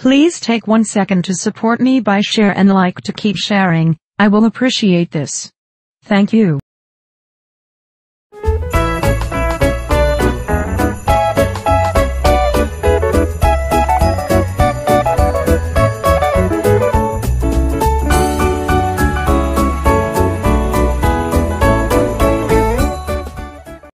Please take one second to support me by share and like to keep sharing, I will appreciate this. Thank you.